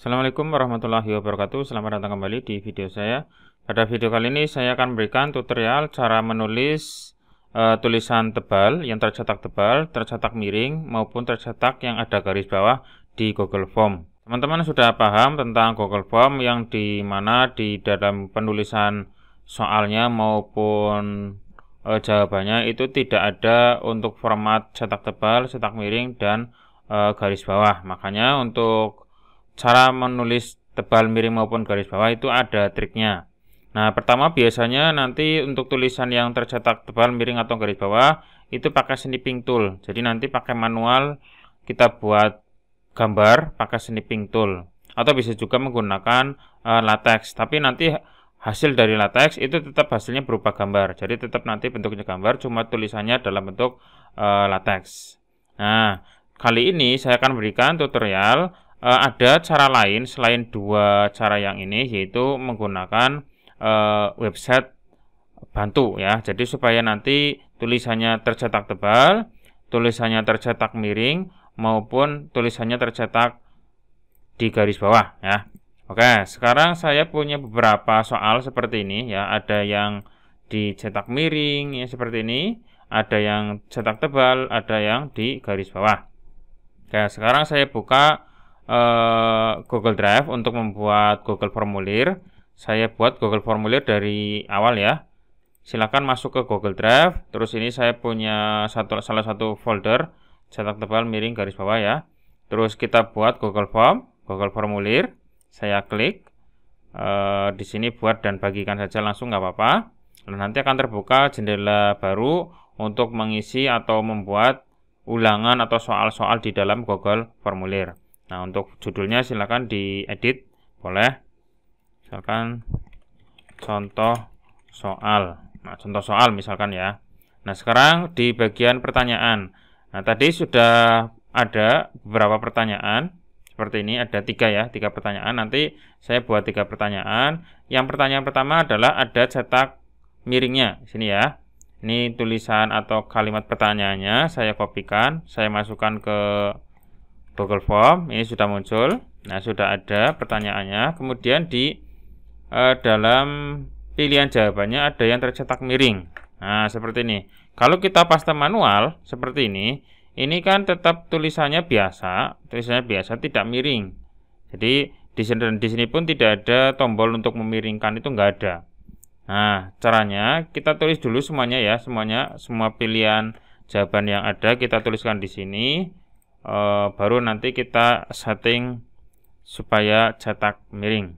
Assalamualaikum warahmatullahi wabarakatuh Selamat datang kembali di video saya Pada video kali ini saya akan memberikan tutorial cara menulis uh, tulisan tebal yang tercetak tebal, tercetak miring maupun tercetak yang ada garis bawah di Google Form Teman-teman sudah paham tentang Google Form yang di mana di dalam penulisan soalnya maupun uh, jawabannya itu tidak ada untuk format cetak tebal, cetak miring, dan uh, garis bawah Makanya untuk cara menulis tebal miring maupun garis bawah itu ada triknya. Nah, pertama biasanya nanti untuk tulisan yang tercetak tebal miring atau garis bawah itu pakai snipping tool. Jadi nanti pakai manual kita buat gambar pakai snipping tool atau bisa juga menggunakan uh, latex. Tapi nanti hasil dari latex itu tetap hasilnya berupa gambar. Jadi tetap nanti bentuknya gambar cuma tulisannya dalam bentuk uh, latex. Nah, kali ini saya akan berikan tutorial uh, ada cara lain selain dua cara yang ini yaitu menggunakan uh, website bantu ya. Jadi supaya nanti tulisannya tercetak tebal, tulisannya tercetak miring maupun tulisannya tercetak di garis bawah ya. Oke, sekarang saya punya beberapa soal seperti ini ya. Ada yang dicetak miring ya seperti ini, ada yang cetak tebal, ada yang di garis bawah. Oke, sekarang saya buka Eh, Google Drive untuk membuat Google formulir. Saya buat Google formulir dari awal ya. Silakan masuk ke Google Drive. Terus ini saya punya satu salah satu folder cetak tebal miring garis bawah ya. Terus kita buat Google Form, Google formulir. Saya klik. Uh, di sini buat dan bagikan saja langsung nggak apa-apa. Dan nanti akan terbuka jendela baru untuk mengisi atau membuat ulangan atau soal-soal di dalam Google formulir. Nah, untuk judulnya silakan diedit boleh. Misalkan contoh soal. Nah, contoh soal misalkan ya. Nah, sekarang di bagian pertanyaan. Nah, tadi sudah ada beberapa pertanyaan seperti ini ada tiga ya tiga pertanyaan nanti saya buat tiga pertanyaan yang pertanyaan pertama adalah ada cetak miringnya sini ya ini tulisan atau kalimat pertanyaannya saya kopikan saya masukkan ke Google Form ini sudah muncul. Nah, sudah ada pertanyaannya. Kemudian di uh, dalam pilihan jawabannya ada yang tercetak miring. Nah, seperti ini. Kalau kita paste manual seperti ini, ini kan tetap tulisannya biasa, tulisannya biasa tidak miring. Jadi di sini di sini pun tidak ada tombol untuk memiringkan itu enggak ada. Nah, caranya kita tulis dulu semuanya ya, semuanya semua pilihan jawaban yang ada kita tuliskan di sini e, baru nanti kita setting supaya cetak miring.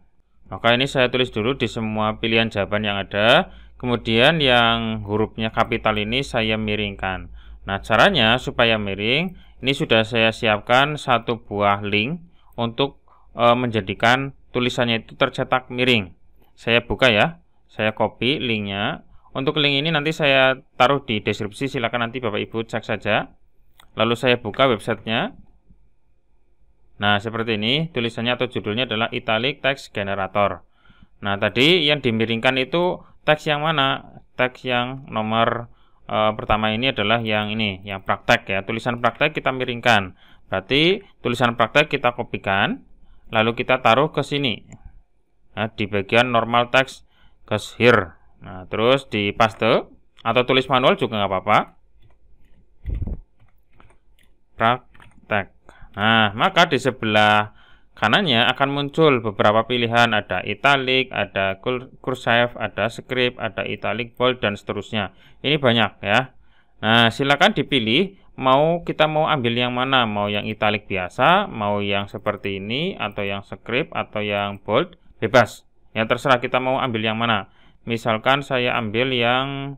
Maka ini saya tulis dulu di semua pilihan jawaban yang ada. Kemudian yang hurufnya kapital ini saya miringkan. Nah, caranya supaya miring, ini sudah saya siapkan satu buah link untuk e, menjadikan tulisannya itu tercetak miring. Saya buka ya, saya copy linknya. Untuk link ini nanti saya taruh di deskripsi, silakan nanti Bapak Ibu cek saja. Lalu saya buka websitenya. Nah, seperti ini. Tulisannya atau judulnya adalah Italic Text Generator. Nah, tadi yang dimiringkan itu teks yang mana? Teks yang nomor e, pertama ini adalah yang ini, yang praktek ya. Tulisan praktek kita miringkan. Berarti tulisan praktek kita kopikan, lalu kita taruh ke sini. Nah, di bagian normal text ke here. Nah, terus di paste atau tulis manual juga nggak apa-apa praktek. Nah, maka di sebelah kanannya akan muncul beberapa pilihan ada italic, ada cursive ada script, ada italic bold dan seterusnya. Ini banyak ya. Nah, silakan dipilih mau kita mau ambil yang mana, mau yang italic biasa, mau yang seperti ini atau yang script atau yang bold, bebas. yang terserah kita mau ambil yang mana. Misalkan saya ambil yang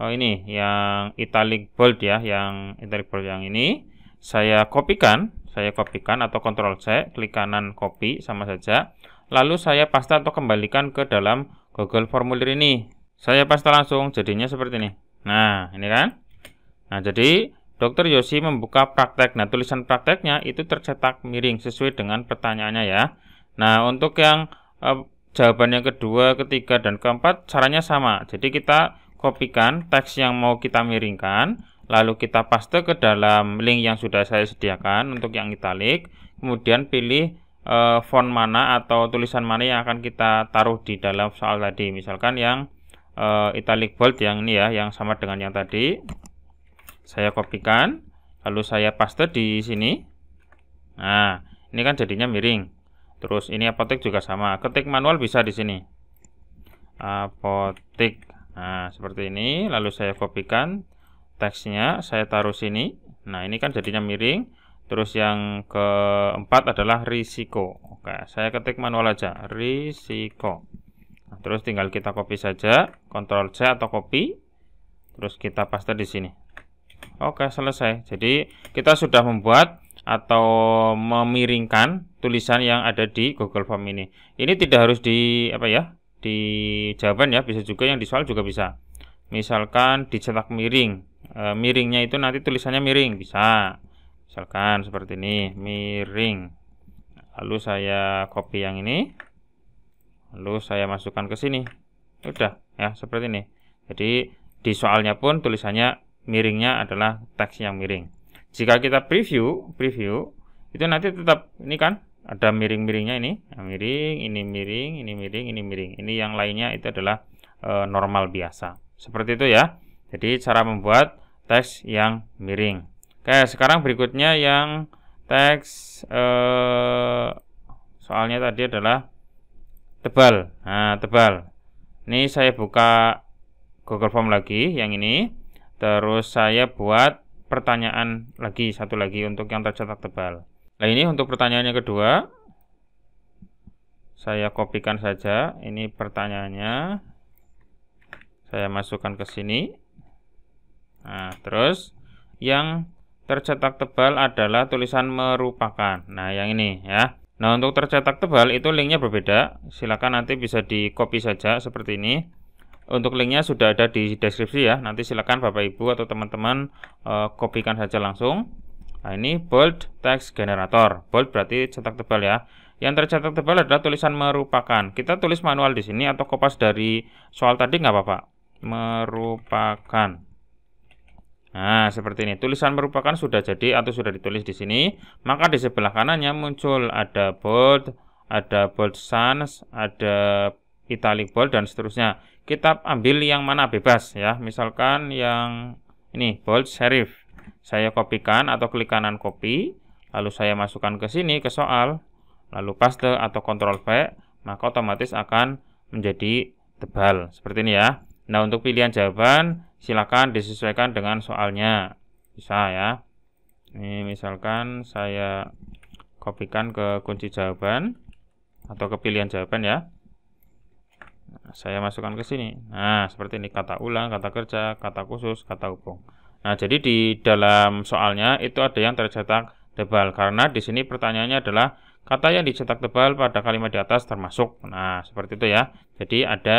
oh ini, yang italic bold ya, yang italic bold yang ini saya kopikan, saya kopikan atau Ctrl C, klik kanan copy sama saja. Lalu saya paste atau kembalikan ke dalam Google formulir ini. Saya paste langsung, jadinya seperti ini. Nah, ini kan? Nah, jadi Dokter Yosi membuka praktek. Nah, tulisan prakteknya itu tercetak miring sesuai dengan pertanyaannya ya. Nah, untuk yang eh, jawaban yang kedua, ketiga, dan keempat caranya sama. Jadi kita kopikan teks yang mau kita miringkan, Lalu kita paste ke dalam link yang sudah saya sediakan untuk yang italik. Kemudian pilih e, font mana atau tulisan mana yang akan kita taruh di dalam soal tadi. Misalkan yang e, italic bold yang ini ya, yang sama dengan yang tadi. Saya kopikan, lalu saya paste di sini. Nah, ini kan jadinya miring. Terus ini apotek juga sama. Ketik manual bisa di sini. Apotek. Nah, seperti ini. Lalu saya kopikan teksnya saya taruh sini. Nah, ini kan jadinya miring. Terus yang keempat adalah risiko. Oke, saya ketik manual aja, risiko. Nah, terus tinggal kita copy saja, Ctrl C atau copy. Terus kita paste di sini. Oke, selesai. Jadi, kita sudah membuat atau memiringkan tulisan yang ada di Google Form ini. Ini tidak harus di apa ya? di jawaban ya, bisa juga yang di soal juga bisa. Misalkan dicetak miring e, miringnya itu nanti tulisannya miring bisa misalkan seperti ini miring lalu saya copy yang ini lalu saya masukkan ke sini udah ya seperti ini jadi di soalnya pun tulisannya miringnya adalah teks yang miring jika kita preview preview itu nanti tetap ini kan ada miring-miringnya ini yang miring ini miring ini miring ini miring ini yang lainnya itu adalah e, normal biasa seperti itu ya jadi cara membuat teks yang miring. Oke, sekarang berikutnya yang teks eh, soalnya tadi adalah tebal. Nah, tebal. Ini saya buka Google Form lagi, yang ini. Terus saya buat pertanyaan lagi, satu lagi untuk yang tercetak tebal. Nah, ini untuk pertanyaan yang kedua. Saya kopikan saja, ini pertanyaannya. Saya masukkan ke sini. Nah, terus yang tercetak tebal adalah tulisan merupakan. Nah, yang ini ya. Nah, untuk tercetak tebal itu linknya berbeda. Silakan nanti bisa di copy saja seperti ini. Untuk linknya sudah ada di deskripsi ya. Nanti silakan Bapak Ibu atau teman-teman e, eh, kopikan saja langsung. Nah, ini bold text generator. Bold berarti cetak tebal ya. Yang tercetak tebal adalah tulisan merupakan. Kita tulis manual di sini atau kopas dari soal tadi nggak apa-apa. Merupakan. Nah, seperti ini. Tulisan merupakan sudah jadi atau sudah ditulis di sini. Maka di sebelah kanannya muncul ada bold, ada bold sans, ada italic bold, dan seterusnya. Kita ambil yang mana bebas ya. Misalkan yang ini, bold serif. Saya kopikan atau klik kanan copy. Lalu saya masukkan ke sini, ke soal. Lalu paste atau control V. Maka otomatis akan menjadi tebal. Seperti ini ya. Nah, untuk pilihan jawaban, silakan disesuaikan dengan soalnya bisa ya ini misalkan saya kopikan ke kunci jawaban atau ke pilihan jawaban ya nah, saya masukkan ke sini nah seperti ini kata ulang kata kerja kata khusus kata hubung nah jadi di dalam soalnya itu ada yang tercetak tebal karena di sini pertanyaannya adalah kata yang dicetak tebal pada kalimat di atas termasuk nah seperti itu ya jadi ada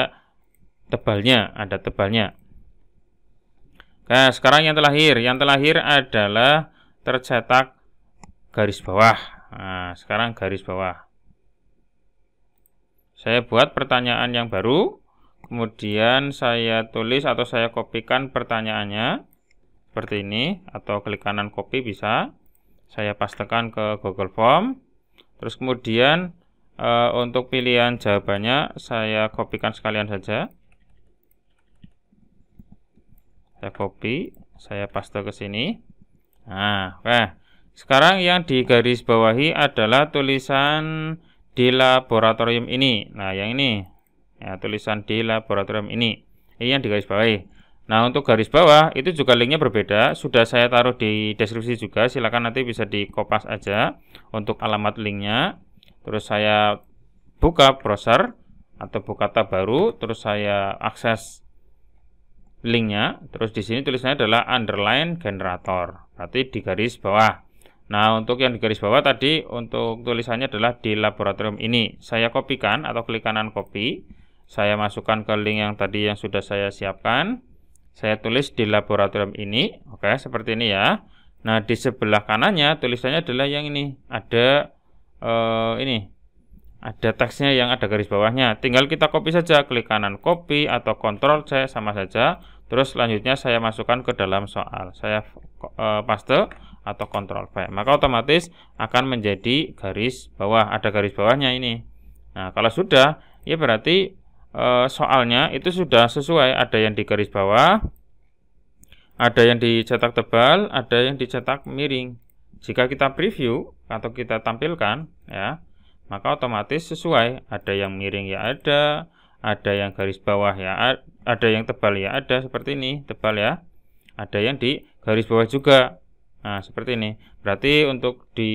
tebalnya ada tebalnya Nah, sekarang yang terlahir, yang terlahir adalah tercetak garis bawah. Nah, sekarang garis bawah. Saya buat pertanyaan yang baru, kemudian saya tulis atau saya kopikan pertanyaannya seperti ini atau klik kanan copy bisa. Saya pastekan ke Google Form. Terus kemudian e, untuk pilihan jawabannya saya kopikan sekalian saja. Saya copy, saya paste ke sini. Nah, oke. Sekarang yang digaris bawahi adalah tulisan di laboratorium ini. Nah, yang ini. Ya, tulisan di laboratorium ini. Ini yang digaris bawahi. Nah, untuk garis bawah itu juga linknya berbeda. Sudah saya taruh di deskripsi juga. Silakan nanti bisa dikopas aja untuk alamat linknya. Terus saya buka browser atau buka tab baru. Terus saya akses linknya terus di sini tulisannya adalah underline generator berarti di garis bawah nah untuk yang di garis bawah tadi untuk tulisannya adalah di laboratorium ini saya kopikan atau klik kanan copy saya masukkan ke link yang tadi yang sudah saya siapkan saya tulis di laboratorium ini oke seperti ini ya nah di sebelah kanannya tulisannya adalah yang ini ada eh, ini ada teksnya yang ada garis bawahnya tinggal kita copy saja klik kanan copy atau ctrl C sama saja Terus selanjutnya saya masukkan ke dalam soal. Saya e, paste atau kontrol V. Maka otomatis akan menjadi garis bawah. Ada garis bawahnya ini. Nah, kalau sudah, ya berarti e, soalnya itu sudah sesuai. Ada yang di garis bawah, ada yang dicetak tebal, ada yang dicetak miring. Jika kita preview atau kita tampilkan, ya, maka otomatis sesuai. Ada yang miring ya ada, ada yang garis bawah ya ada yang tebal ya ada seperti ini tebal ya ada yang di garis bawah juga nah seperti ini berarti untuk di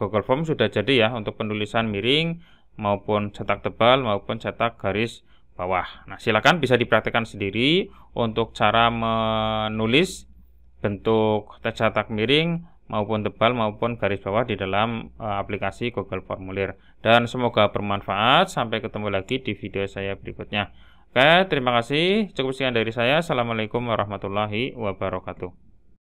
Google Form sudah jadi ya untuk penulisan miring maupun cetak tebal maupun cetak garis bawah nah silakan bisa dipraktekkan sendiri untuk cara menulis bentuk cetak miring maupun tebal maupun garis bawah di dalam eh, aplikasi Google Formulir. Dan semoga bermanfaat. Sampai ketemu lagi di video saya berikutnya. Oke, terima kasih. Cukup sekian dari saya. Assalamualaikum warahmatullahi wabarakatuh.